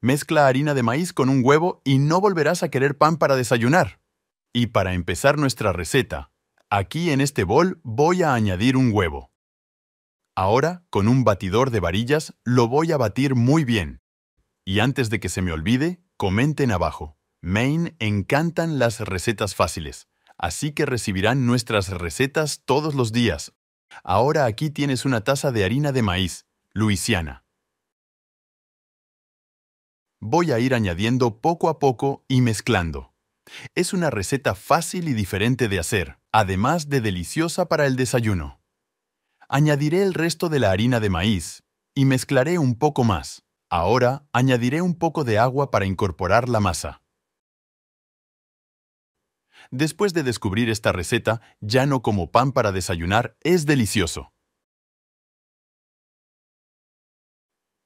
Mezcla harina de maíz con un huevo y no volverás a querer pan para desayunar. Y para empezar nuestra receta, aquí en este bol voy a añadir un huevo. Ahora, con un batidor de varillas, lo voy a batir muy bien. Y antes de que se me olvide, comenten abajo. Maine encantan las recetas fáciles, así que recibirán nuestras recetas todos los días. Ahora aquí tienes una taza de harina de maíz, Luisiana. Voy a ir añadiendo poco a poco y mezclando. Es una receta fácil y diferente de hacer, además de deliciosa para el desayuno. Añadiré el resto de la harina de maíz y mezclaré un poco más. Ahora añadiré un poco de agua para incorporar la masa. Después de descubrir esta receta, ya no como pan para desayunar es delicioso.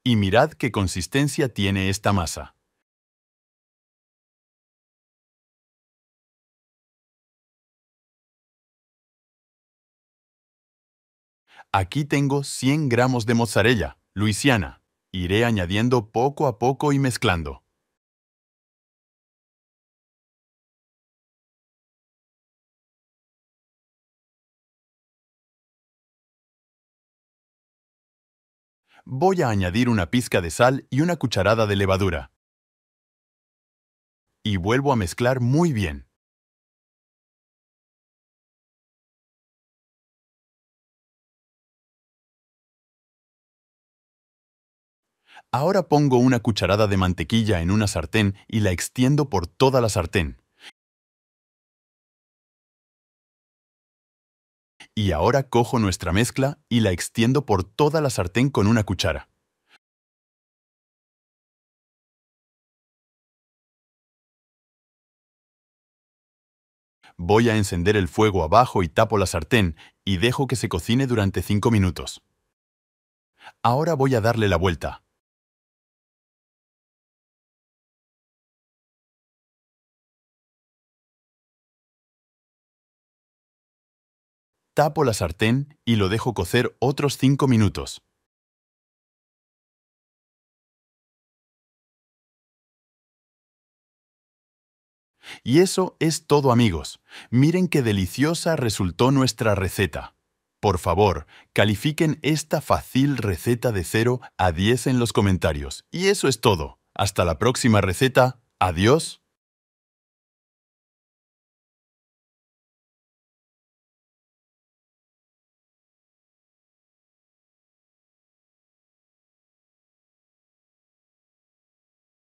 y mirad qué consistencia tiene esta masa. Aquí tengo 100 gramos de mozzarella, Luisiana. Iré añadiendo poco a poco y mezclando. voy a añadir una pizca de sal y una cucharada de levadura. Y vuelvo a mezclar muy bien. Ahora pongo una cucharada de mantequilla en una sartén y la extiendo por toda la sartén. Y ahora cojo nuestra mezcla y la extiendo por toda la sartén con una cuchara. Voy a encender el fuego abajo y tapo la sartén y dejo que se cocine durante 5 minutos. Ahora voy a darle la vuelta. Tapo la sartén y lo dejo cocer otros 5 minutos. Y eso es todo amigos. Miren qué deliciosa resultó nuestra receta. Por favor, califiquen esta fácil receta de 0 a 10 en los comentarios. Y eso es todo. Hasta la próxima receta. Adiós.